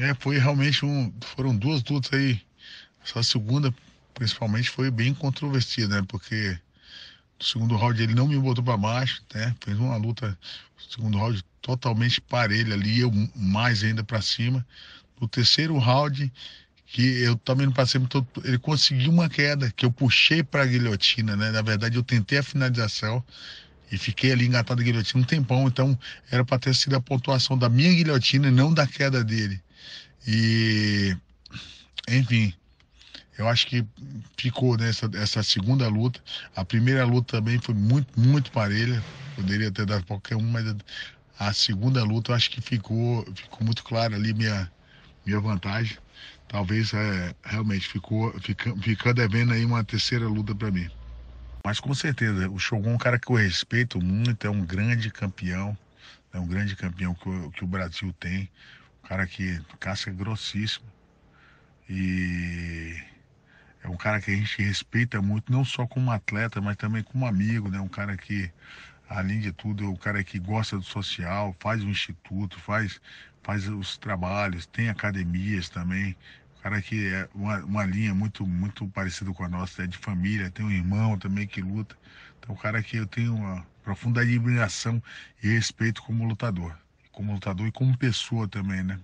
É, foi realmente um. Foram duas lutas aí. Essa segunda, principalmente, foi bem controvertida, né? Porque no segundo round ele não me botou para baixo, né? Fez uma luta, segundo round totalmente parelha ali, eu mais ainda para cima. No terceiro round, que eu também não passei muito, ele conseguiu uma queda que eu puxei para a guilhotina, né? Na verdade eu tentei a finalização e fiquei ali engatado na guilhotina um tempão, então era para ter sido a pontuação da minha guilhotina, não da queda dele. E, enfim, eu acho que ficou nessa né, essa segunda luta. A primeira luta também foi muito, muito parelha. Poderia ter dado qualquer um, mas a segunda luta eu acho que ficou, ficou muito clara ali minha, minha vantagem. Talvez é, realmente ficou fica, ficando devendo aí uma terceira luta para mim. Mas com certeza, o Shogun é um cara que eu respeito muito, é um grande campeão, é um grande campeão que, que o Brasil tem cara que casca grossíssimo e é um cara que a gente respeita muito, não só como atleta, mas também como amigo, né? Um cara que, além de tudo, é um cara que gosta do social, faz o instituto, faz, faz os trabalhos, tem academias também. Um cara que é uma, uma linha muito, muito parecida com a nossa, é de família, tem um irmão também que luta. Então, um cara que eu tenho uma profunda admiração e respeito como lutador como lutador e como pessoa também, né?